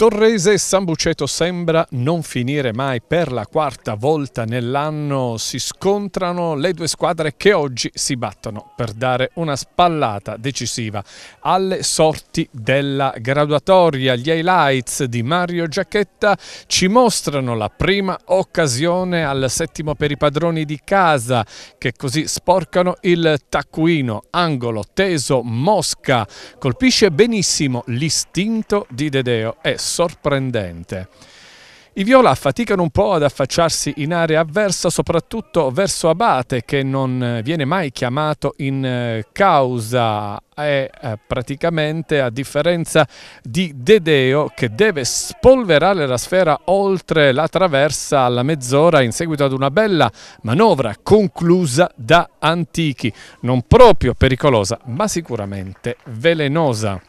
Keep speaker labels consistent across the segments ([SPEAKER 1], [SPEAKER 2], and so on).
[SPEAKER 1] Torrese San Buceto sembra non finire mai per la quarta volta nell'anno si scontrano le due squadre che oggi si battono per dare una spallata decisiva alle sorti della graduatoria. Gli highlights di Mario Giacchetta ci mostrano la prima occasione al settimo per i padroni di casa che così sporcano il taccuino, angolo teso Mosca colpisce benissimo l'istinto di Dedeo e sorprendente. I viola faticano un po' ad affacciarsi in area avversa, soprattutto verso Abate, che non eh, viene mai chiamato in eh, causa e eh, praticamente a differenza di Dedeo che deve spolverare la sfera oltre la traversa alla mezz'ora in seguito ad una bella manovra conclusa da Antichi, non proprio pericolosa ma sicuramente velenosa.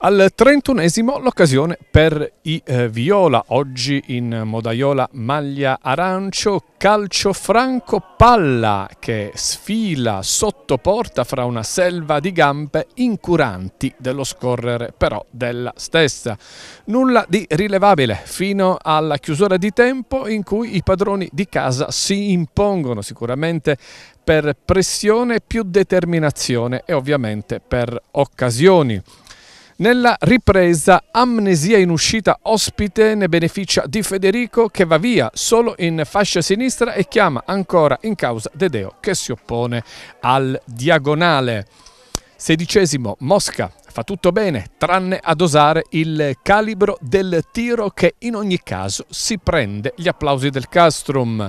[SPEAKER 1] Al 31esimo l'occasione per i eh, Viola, oggi in modaiola maglia arancio, calcio franco palla che sfila sotto porta fra una selva di gambe incuranti dello scorrere però della stessa. Nulla di rilevabile fino alla chiusura di tempo in cui i padroni di casa si impongono sicuramente per pressione, più determinazione e ovviamente per occasioni. Nella ripresa Amnesia in uscita ospite ne beneficia Di Federico che va via solo in fascia sinistra e chiama ancora in causa Dedeo che si oppone al diagonale. Sedicesimo Mosca fa tutto bene, tranne ad osare il calibro del tiro che in ogni caso si prende gli applausi del Castrum.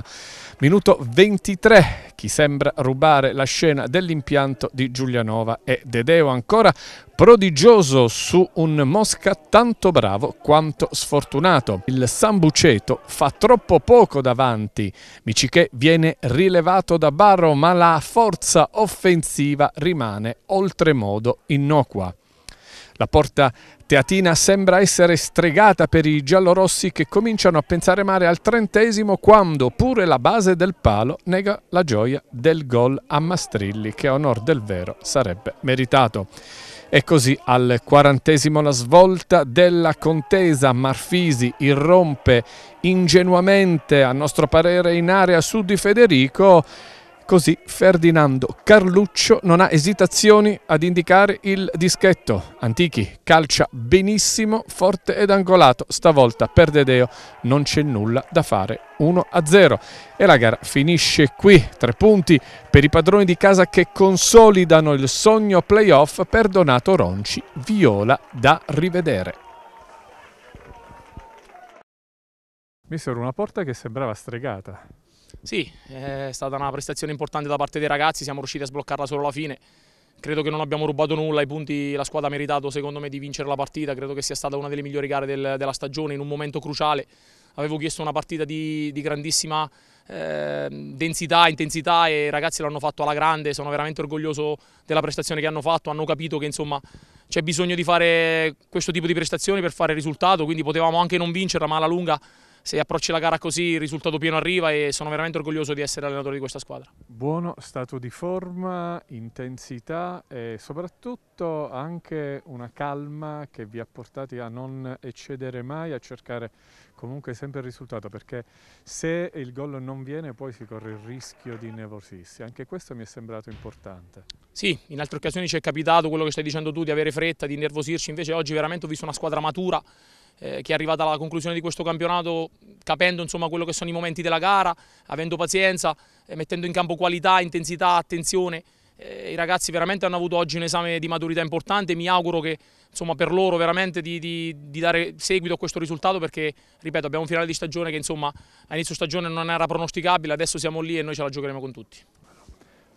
[SPEAKER 1] Minuto 23, chi sembra rubare la scena dell'impianto di Giulianova e Dedeo ancora prodigioso su un Mosca tanto bravo quanto sfortunato. Il Sambuceto fa troppo poco davanti, Michiché viene rilevato da Barro ma la forza offensiva rimane oltremodo innocua. La porta teatina sembra essere stregata per i giallorossi che cominciano a pensare male al trentesimo quando pure la base del palo nega la gioia del gol a Mastrilli che a onor del vero sarebbe meritato. E così al quarantesimo la svolta della contesa Marfisi irrompe ingenuamente a nostro parere in area sud di Federico Così Ferdinando Carluccio non ha esitazioni ad indicare il dischetto. Antichi calcia benissimo, forte ed angolato. Stavolta per Dedeo non c'è nulla da fare. 1-0 e la gara finisce qui. Tre punti per i padroni di casa che consolidano il sogno playoff per Donato Ronci. Viola da rivedere. Mi Misero una porta che sembrava stregata.
[SPEAKER 2] Sì, è stata una prestazione importante da parte dei ragazzi, siamo riusciti a sbloccarla solo alla fine. Credo che non abbiamo rubato nulla, i punti la squadra ha meritato secondo me di vincere la partita, credo che sia stata una delle migliori gare del, della stagione in un momento cruciale. Avevo chiesto una partita di, di grandissima eh, densità, intensità e i ragazzi l'hanno fatto alla grande, sono veramente orgoglioso della prestazione che hanno fatto, hanno capito che insomma c'è bisogno di fare questo tipo di prestazioni per fare risultato, quindi potevamo anche non vincerla ma alla lunga se approcci la gara così il risultato pieno arriva e sono veramente orgoglioso di essere allenatore di questa squadra.
[SPEAKER 1] Buono stato di forma, intensità e soprattutto anche una calma che vi ha portati a non eccedere mai, a cercare comunque sempre il risultato perché se il gol non viene poi si corre il rischio di nervosirsi, anche questo mi è sembrato importante.
[SPEAKER 2] Sì, in altre occasioni ci è capitato quello che stai dicendo tu di avere fretta, di nervosirci, invece oggi veramente ho visto una squadra matura eh, che è arrivata alla conclusione di questo campionato capendo insomma, quello che sono i momenti della gara, avendo pazienza, eh, mettendo in campo qualità, intensità, attenzione. Eh, I ragazzi veramente hanno avuto oggi un esame di maturità importante, mi auguro che insomma, per loro veramente di, di, di, dare seguito a questo risultato perché, ripeto, abbiamo un finale di stagione che insomma, a inizio stagione non era pronosticabile, adesso siamo lì e noi ce la giocheremo con tutti.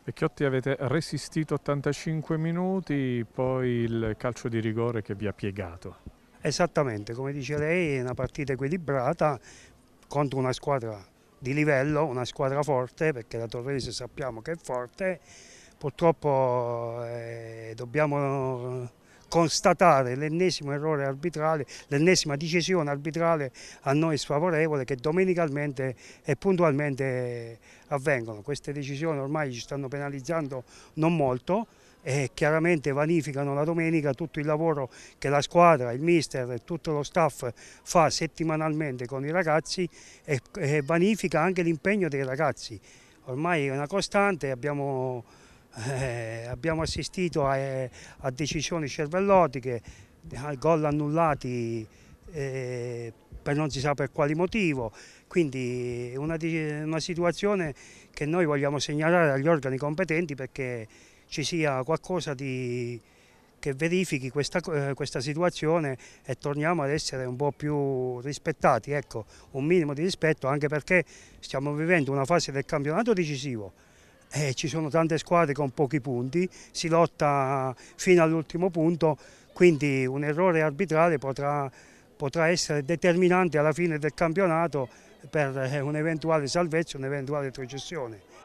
[SPEAKER 1] Vecchiotti avete resistito 85 minuti, poi il calcio di rigore che vi ha piegato.
[SPEAKER 3] Esattamente, come dice lei, è una partita equilibrata contro una squadra di livello, una squadra forte, perché la Torrese sappiamo che è forte. Purtroppo eh, dobbiamo constatare l'ennesimo errore arbitrale, l'ennesima decisione arbitrale a noi sfavorevole che domenicalmente e puntualmente avvengono. Queste decisioni ormai ci stanno penalizzando non molto, e chiaramente vanificano la domenica tutto il lavoro che la squadra, il mister e tutto lo staff fa settimanalmente con i ragazzi e, e vanifica anche l'impegno dei ragazzi. Ormai è una costante, abbiamo, eh, abbiamo assistito a, a, decisioni cervellotiche, a gol annullati eh, per non si sa per quali motivo, quindi è una, una situazione che noi vogliamo segnalare agli organi competenti perché ci sia qualcosa di, che verifichi questa, eh, questa, situazione e torniamo ad essere un po' più rispettati, ecco, un minimo di rispetto anche perché stiamo vivendo una fase del campionato decisivo. Eh, ci sono tante squadre con pochi punti, si lotta fino all'ultimo punto, quindi un errore arbitrale potrà, potrà, essere determinante alla fine del campionato per eh, un'eventuale salvezza, un'eventuale retrocessione.